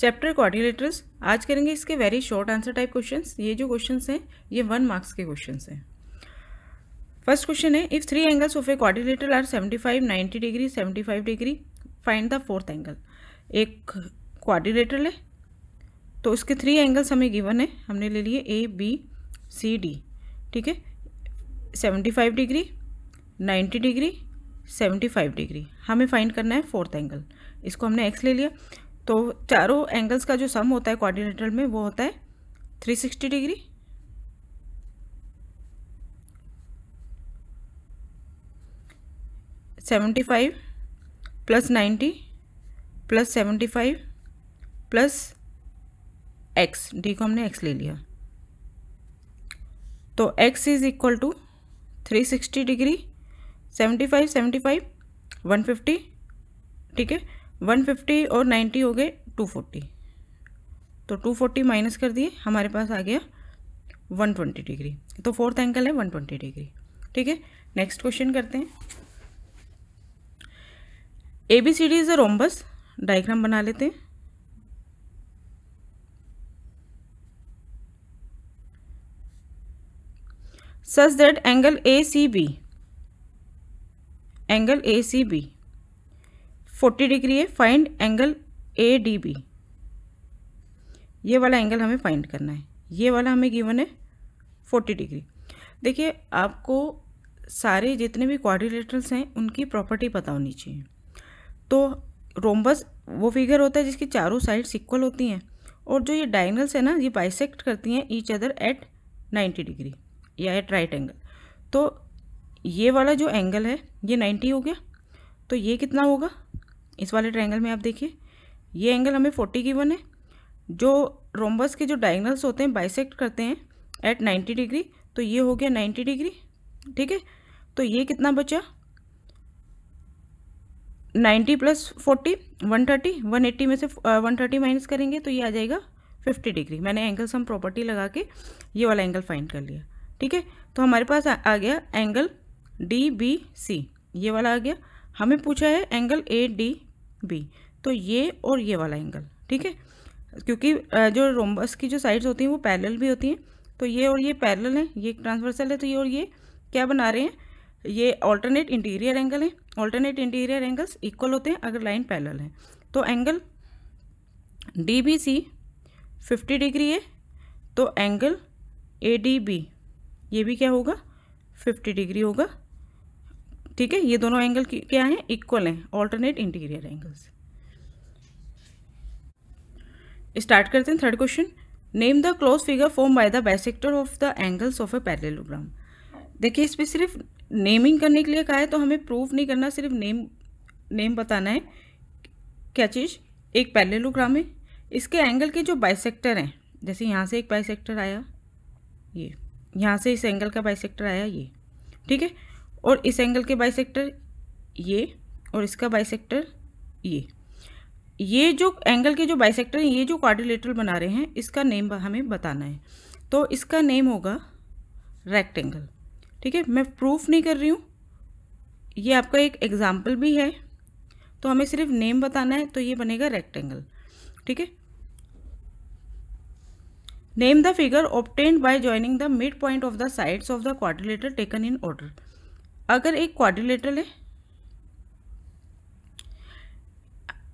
chapter coordinators आज करेंगे इसके very short answer type questions ये जो क्वेश्चंस हैं ये वन मार्क्स के क्वेश्चंस हैं फर्स्ट क्वेश्चन है if three angles of a quadrilateral are 75 90 degree 75 degree find the fourth angle एक क्वाड्रिलेटरल है तो उसके थ्री एंगल्स हमें गिवन है हमने ले लिए ए बी सी डी ठीक है 75 डिग्री 90 डिग्री 75 डिग्री हमें फाइंड करना है फोर्थ एंगल इसको हमने एक्स ले लिया तो चारों एंगल्स का जो सम होता है कोऑर्डिनेटर में वो होता है 360 degree seventy five plus ninety plus seventy five plus x D को हमने एक्स ले लिया तो x is equal to three sixty degree seventy five seventy five one fifty ठीक है 150 और 90 हो गए 240 तो 240 माइनस कर दिए हमारे पास आ गया 120 डिग्री तो फोर्थ एंगल है 120 डिग्री ठीक है नेक्स्ट क्वेश्चन करते हैं A B C D is a rhombus diagram बना लेते हैं such that angle A C B angle A C B forty degree है find angle A D B ये वाला एंगल हमें फाइंड करना है ये वाला हमें गिवन है फोर्टी डिग्री देखिए आपको सारे जितने भी क्वाड्रिलेटरल्स हैं उनकी प्रॉपर्टी पता होनी चाहिए तो रोम्बस वो फिगर होता है जिसकी चारों साइड्स इक्वल होती हैं और जो ये डायंगल्स है ना ये बाइसेक्ट करती हैं each other at ninety degree या एट राइट एंगल तो ये वाला जो एंगल है ये नाइन्टी हो गया तो ये कितना होगा इस वाले ट्रायंगल में आप देखिए ये एंगल हमें फोर्टी गिवन है जो रोम्बस के जो डायगनल्स होते हैं बाइसेक्ट करते हैं एट नाइन्टी डिग्री तो ये हो गया नाइन्टी डिग्री ठीक है तो ये कितना बचा ninety plus forty one thirty one में से वन थर्टी माइनस करेंगे तो ये आ जाएगा फिफ्टी डिग्री मैंने एंगल सम प्रॉपर्टी लगा के ये वाला एंगल फाइंड कर लिया ठीक है तो हमारे पास आ, आ गया एंगल डी बी सी ये वाला आ गया हमें पूछा है एंगल ए डी बी तो ये और ये वाला एंगल ठीक है क्योंकि जो रोम्बस की जो साइड्स होती हैं वो पैरेलल भी होती हैं तो ये और ये पैरेलल हैं ये ट्रांसवर्सल है तो ये और ये क्या बना रहे हैं ये ऑल्टरनेट इंटीरियर एंगल है ऑल्टरनेट इंटीरियर एंगल्स इक्वल होते हैं अगर लाइन पैरेलल है तो angle D B C fifty degree है तो एंगल ए डी बी ये भी क्या होगा फिफ्टी डिग्री होगा ठीक है ये दोनों एंगल क्या हैं इक्वल हैं ऑल्टरनेट इंटीरियर एंगल्स स्टार्ट करते हैं third question name the close figure form by the bisector of the angles of a parallelogram देखिए इस पर सिर्फ नेमिंग करने के लिए कहा है तो हमें प्रूफ नहीं करना सिर्फ नेम नेम बताना है क्या चीज़ एक पैरेलोग्राम है इसके एंगल के जो बाइसेक्टर हैं जैसे यहाँ से एक बाइसेक्टर आया ये यहाँ से इस एंगल का बाइसेक्टर आया ये ठीक है और इस एंगल के बाइसेक्टर ये और इसका बाइसेक्टर ये ये जो एंगल के जो बाइसेक्टर हैं ये जो क्वारिलेटर बना रहे हैं इसका नेम हमें बताना है तो इसका नेम होगा रेक्टेंगल ठीक है मैं प्रूफ नहीं कर रही हूँ ये आपका एक एग्ज़ाम्पल भी है तो हमें सिर्फ नेम बताना है तो ये बनेगा रेक्टेंगल ठीक है name the figure obtained by joining the mid point of the sides of the quadrilateral taken in order अगर एक क्वाड्रिलेटरल है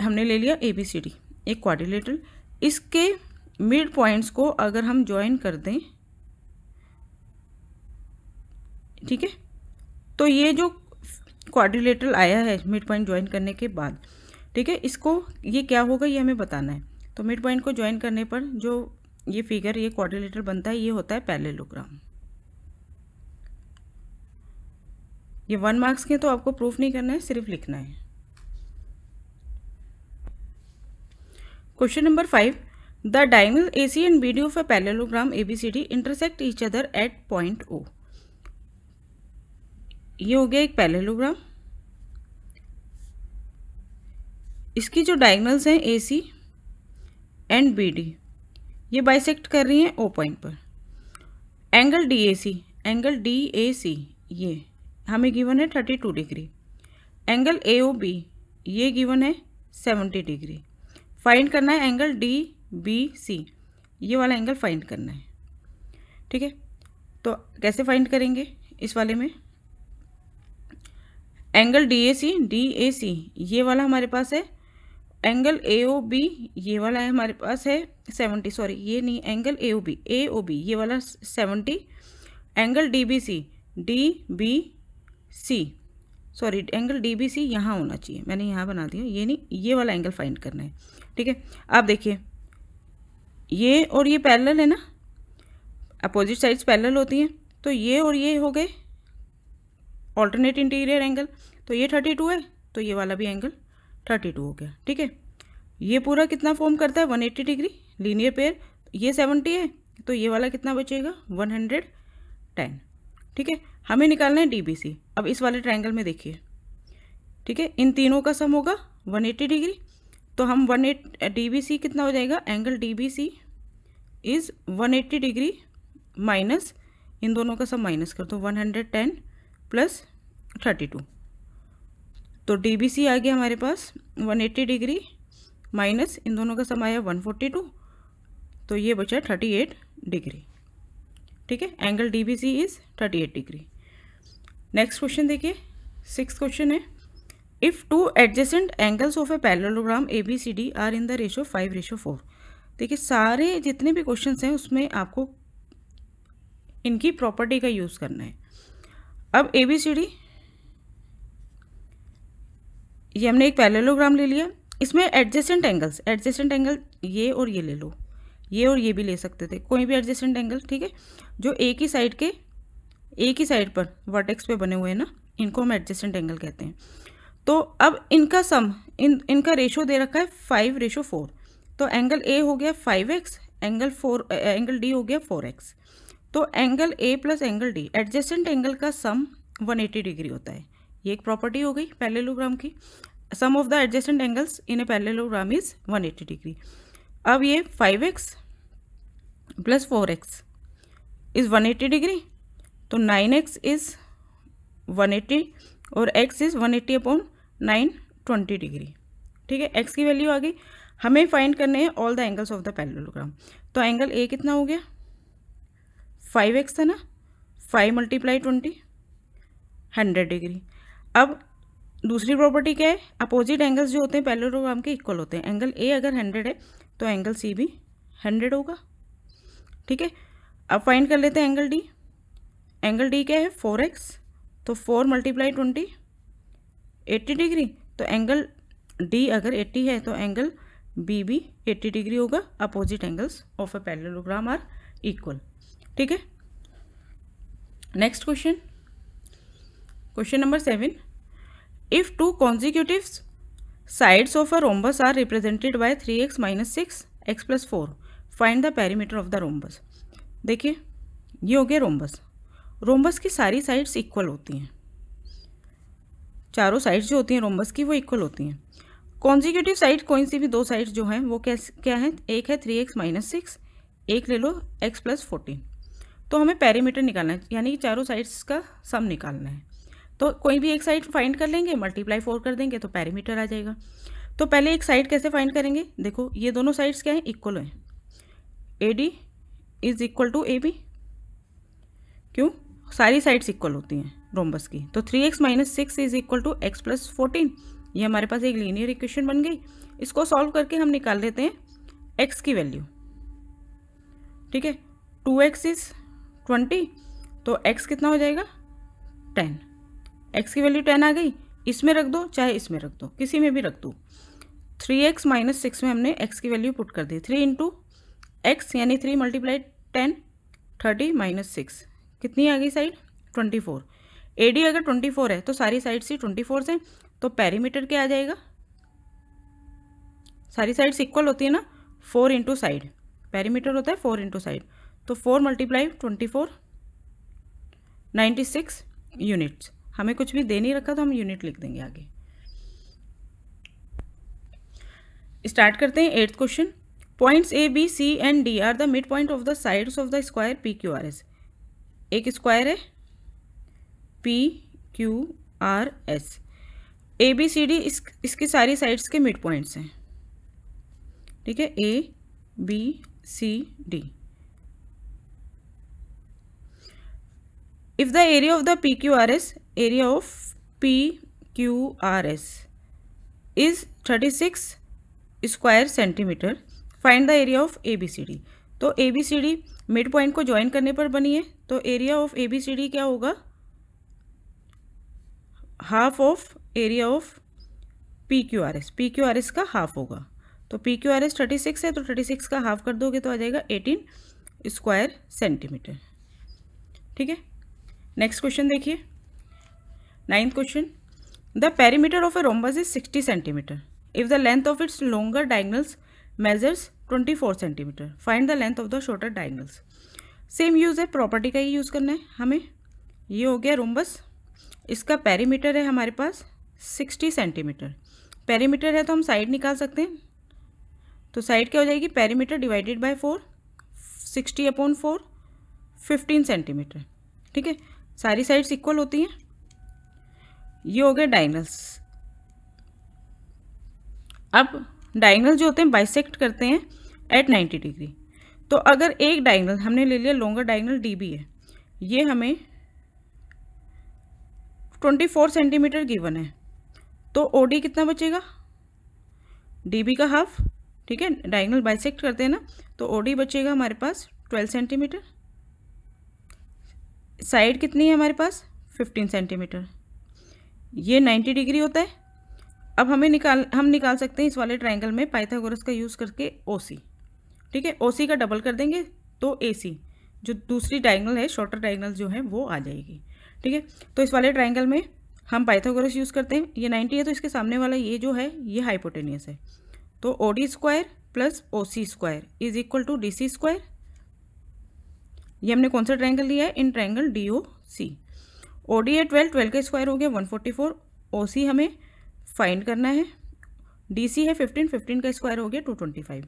हमने ले लिया ए बी सी डी एक क्वाड्रिलेटरल इसके मिड पॉइंट्स को अगर हम ज्वाइन कर दें ठीक है तो ये जो क्वाड्रिलेटरल आया है मिड पॉइंट ज्वाइन करने के बाद ठीक है इसको ये क्या होगा ये हमें बताना है तो मिड पॉइंट को ज्वाइन करने पर जो ये फिगर ये क्वाड्रिलेटर बनता है ये होता है पैरेलोग्राम ये वन मार्क्स के तो आपको प्रूफ नहीं करना है सिर्फ लिखना है question number five the diagonal A C and B D of a parallelogram A B C D intersect each other at point O ये हो गया एक पैलेलोग्राम इसकी जो डायगनल्स हैं A C and B D ये बाइसेक्ट कर रही हैं ओ पॉइंट पर angle D A C angle D A C ये हमें गिवन है thirty two degree angle A O B ये गिवन है सेवेंटी डिग्री फाइंड करना है एंगल डी बी सी ये वाला एंगल फाइंड करना है ठीक है तो कैसे फाइंड करेंगे इस वाले में angle D A C D A C ये वाला हमारे पास है एंगल ए ओ बी ये वाला है हमारे पास है सेवेंटी सॉरी ये नहीं angle A O B A O B ये वाला seventy angle D B C D B C sorry angle D B C यहाँ होना चाहिए मैंने यहाँ बना दिया ये नहीं ये वाला एंगल फाइंड करना है ठीक है आप देखिए ये और ये पैरल है ना अपोजिट साइड्स पैरल होती हैं तो ये और ये हो गए ऑल्टरनेट इंटीरियर एंगल तो ये थर्टी टू है तो ये वाला भी एंगल थर्टी टू हो गया ठीक है ये पूरा कितना फॉर्म करता है one eighty degree linear pair ये सेवेंटी है तो ये वाला कितना बचेगा वन हंड्रेड टेन ठीक है हमें निकालना है डी अब इस वाले ट्राइंगल में देखिए ठीक है इन तीनों का सम होगा एट्टी डिग्री तो हम वन एट डी कितना हो जाएगा angle D B C is one eighty degree minus इन दोनों का सब माइनस कर दो one hundred ten plus thirty two तो डी बी सी आ गया हमारे पास वन एट्टी डिग्री माइनस इन दोनों का सम आया वन फोर्टी टू तो ये बचा थर्टी एट डिग्री ठीक है angle D B C is thirty eight degree next question देखिए सिक्स क्वेश्चन है if two adjacent angles of a parallelogram A B C D are in the ratio five ratio four देखिए सारे जितने भी question हैं उसमें आपको इनकी प्रॉपर्टी का यूज़ करना है अब ए बी सी डी ये हमने एक पैरेलोग्राम ले लिया इसमें एडजेसेंट एंगल्स एडजेसेंट एंगल ये और ये ले लो ये और ये भी ले सकते थे कोई भी एडजस्टेंट एंगल ठीक है जो एक ही साइड के एक ही साइड पर वर्टेक्स पे बने हुए हैं ना इनको हम एडजस्टेंट एंगल कहते हैं तो अब इनका सम इन इनका रेशो दे रखा है फाइव रेशो फोर तो एंगल ए हो गया five x angle four angle D हो गया फोर एक्स तो angle A plus angle D adjacent angle का सम 180 डिग्री होता है ये एक प्रॉपर्टी हो गई पैरेललोग्राम की sum of the adjacent angles in a parallelogram is 180 degree अब ये five x plus four x is one eighty degree तो nine x is one eighty और x is one eighty upon nine twenty degree ठीक है x की value आ गई हमें फाइंड करने हैं all the angles of the parallelogram तो एंगल ए कितना हो गया फाइव एक्स था ना five multiply twenty hundred degree अब दूसरी प्रॉपर्टी क्या है अपोजिट एंगल्स जो होते हैं पैरेललोग्राम के इक्वल होते हैं एंगल ए अगर हंड्रेड है तो एंगल सी भी हंड्रेड होगा ठीक है अब फाइंड कर लेते हैं एंगल डी एंगल डी क्या है फोर एक्स तो four multiply twenty eighty degree तो एंगल डी अगर एट्टी है तो एंगल बी भी एट्टी डिग्री होगा opposite angles of a parallelogram are equal ठीक है next question question number seven if two consecutive sides of a rhombus are represented by 3x minus six x plus four find the perimeter of the rhombus देखिए ये हो गया rhombus rhombus की सारी sides equal होती हैं चारों sides जो होती हैं रोम्बस की वो इक्वल होती हैं कॉन्जिक्यूटिव साइड कोई सी भी दो साइड्स जो हैं वो कैसे क्या है एक है थ्री एक्स माइनस सिक्स एक ले लो एक्स प्लस फोर्टीन तो हमें पैरीमीटर निकालना है यानी कि चारों साइड्स का सम निकालना है तो कोई भी एक साइड फाइंड कर लेंगे मल्टीप्लाई फोर कर देंगे तो पैरीमीटर आ जाएगा तो पहले एक साइड कैसे फाइंड करेंगे देखो ये दोनों साइड्स क्या हैं इक्वल हैं A D is equal to A B क्यों सारी साइड्स इक्वल होती हैं रोमबस की तो three x minus six is equal to x plus fourteen ये हमारे पास एक लीनियर इक्वेशन बन गई इसको सॉल्व करके हम निकाल लेते हैं एक्स की वैल्यू ठीक है टू एक्स इज ट्वेंटी तो एक्स कितना हो जाएगा टेन एक्स की वैल्यू टेन आ गई इसमें रख दो चाहे इसमें रख दो किसी में भी रख दो थ्री एक्स माइनस सिक्स में हमने एक्स की वैल्यू पुट कर दी थ्री इंटू एक्स यानी three multiply ten thirty minus six कितनी आ गई side twenty four A D अगर ट्वेंटी फोर है तो सारी साइड्स ही ट्वेंटी फोर से तो पैरीमीटर क्या आ जाएगा सारी साइड्स इक्वल होती है ना फोर इंटू साइड पैरीमीटर होता है फोर इंटू साइड तो four multiply twenty four ninety six units हमें कुछ भी दे नहीं रखा तो हम यूनिट लिख देंगे आगे स्टार्ट करते हैं eighth question points A B C and D are the mid point of the sides of the square P Q R S एक स्क्वायर है P Q R S A B C D इसकी सारी sides के mid points हैं ठीक है A B C D if the area of the P Q R S area of P Q R S is thirty six square centimetre find the area of A B C D तो A B C D mid point को join करने पर बनी है तो area of A B C D क्या होगा half of area of P Q R S P Q R S का हाफ होगा तो P Q R S thirty six है तो थर्टी सिक्स का हाफ कर दोगे तो आ जाएगा एटीन स्क्वायर सेंटीमीटर ठीक है नेक्स्ट क्वेश्चन देखिए ninth question the perimeter of a rhombus is sixty centimetre if the length of its longer diagonals measures twenty four centimetre find the length of the shorter diagonals same use है property का ही use करना है हमें ये हो गया rhombus इसका पेरीमीटर है हमारे पास सिक्सटी सेंटीमीटर पेरीमीटर है तो हम साइड निकाल सकते हैं तो साइड क्या हो जाएगी perimeter divided by four sixty upon four fifteen centimetre ठीक है सारी साइड्स इक्वल होती हैं ये हो गए डाइंगल्स अब डाइंगल्स जो होते हैं बाइसेक्ट करते हैं एट 90 डिग्री तो अगर एक डाइंगल हमने ले लिया लॉन्गर डाइंगल डी बी है ये हमें 24 सेंटीमीटर गिवन है तो ओ डी कितना बचेगा डी बी का हाफ ठीक है डाइंगल बाइसेक्ट करते हैं ना तो ओ डी बचेगा हमारे पास 12 सेंटीमीटर साइड कितनी है हमारे पास 15 सेंटीमीटर ये 90 डिग्री होता है अब हमें निकाल हम निकाल सकते हैं इस वाले ट्राइंगल में पाइथागोरस का यूज़ करके ओ ठीक है ओ का डबल कर देंगे तो ए जो दूसरी डाइंगल है शॉर्टर डाइंगल जो है वो आ जाएगी ठीक है तो इस वाले ट्राइंगल में हम पाइथागोरस यूज़ करते हैं ये 90 है तो इसके सामने वाला ये जो है ये हाइपोटेनियस है तो O D square plus O C square is equal to D C square ये हमने कौन सा ट्राइंगल लिया है in triangle D O C OD है ट्वेल्व ट्वेल्व का स्क्वायर हो गया one forty four O C हमें फाइंड करना है डी सी है फिफ्टीन फिफ्टीन का स्क्वायर हो गया टू ट्वेंटी फाइव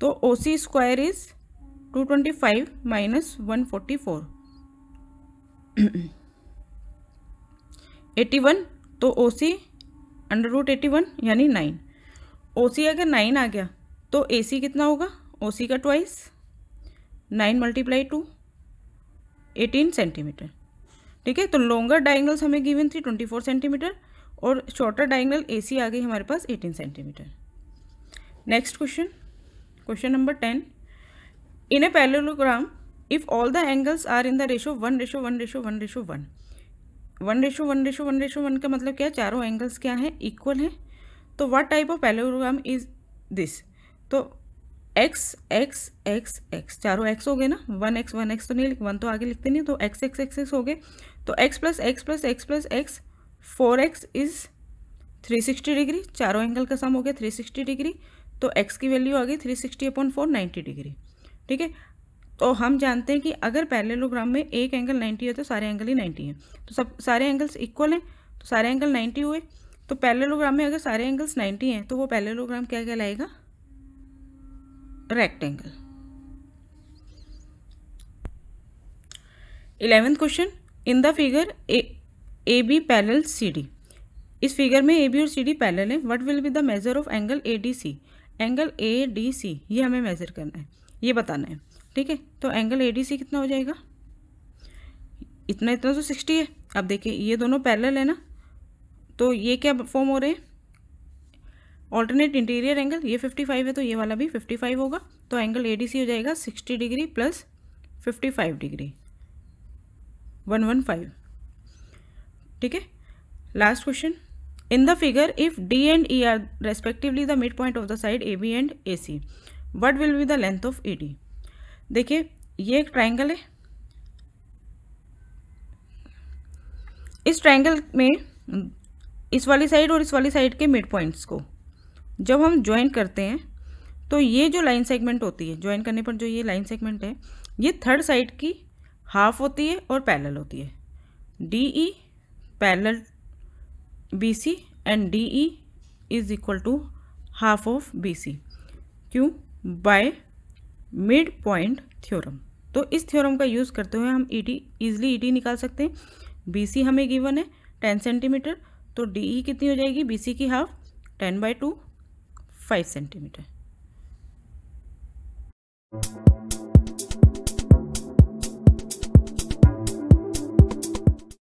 तो O C square is two twenty five minus one forty four eighty one तो O C under root eighty one यानी नाइन ओ सी अगर नाइन आ गया तो ए सी कितना होगा ओ सी का twice nine multiply two eighteen centimetre ठीक है तो लॉन्गर डाइंगल्स हमें गिवन थी ट्वेंटी फोर सेंटीमीटर और शॉर्टर डाइंगल ए सी आ गई हमारे पास eighteen centimetre next question question number ten in a parallelogram if all the angles are in the ratio one ratio one ratio one ratio one one ratio one ratio one ratio one का मतलब क्या है चारों angles क्या है equal है तो what type of parallelogram is this तो एक्स एक्स एक्स एक्स चारों एक्स हो गए ना वन एक्स वन एक्स तो नहीं वन तो आगे लिखते नहीं तो एक्स एक्स एक्स एक्स हो गए तो x plus x plus x plus x four x is three sixty degree चारों एंगल का सम हो गया थ्री सिक्सटी डिग्री तो एक्स की वैल्यू आ गई three sixty upon four ninety degree ठीक है तो हम जानते हैं कि अगर पैरेललोग्राम में एक एंगल नाइन्टी है तो सारे एंगल ही नाइन्टी हैं तो सब सारे एंगल्स इक्वल हैं तो सारे एंगल नाइन्टी हुए तो पैरेललोग्राम में अगर सारे एंगल्स नाइन्टी हैं तो वो पैरेललोग्राम क्या कहलाएगा eleventh question in the figure A B parallel C D इस फिगर में ए बी और सी डी पैरल है what will be the measure of angle A D C angle A D C ये हमें मेजर करना है ये बताना है ठीक है तो एंगल ए डी सी कितना हो जाएगा इतना इतना तो सिक्सटी है अब देखिए ये दोनों पैरल है ना तो ये क्या फॉर्म हो रहे हैं ऑल्टरनेट इंटीरियर एंगल ये 55 है तो ये वाला भी 55 होगा तो एंगल ए हो जाएगा 60 डिग्री प्लस 55 डिग्री 115 ठीक है last question in the figure if D and E are respectively the mid point of the side A B and A C what will be the length of E D देखिए ये एक triangle है इस triangle में इस वाली side और इस वाली साइड के मिड पॉइंट्स को जब हम ज्वाइन करते हैं तो ये जो लाइन सेगमेंट होती है ज्वाइन करने पर जो ये लाइन सेगमेंट है ये थर्ड साइड की हाफ होती है और पैरल होती है D E parallel B C and D E is equal to half of B C क्यों बाय मिड पॉइंट थ्योरम तो इस थ्योरम का यूज़ करते हुए हम E T easily E T निकाल सकते हैं बी सी हमें गिवन है टेन सेंटीमीटर तो डी ई e कितनी हो जाएगी बी सी की half ten by two five centimetre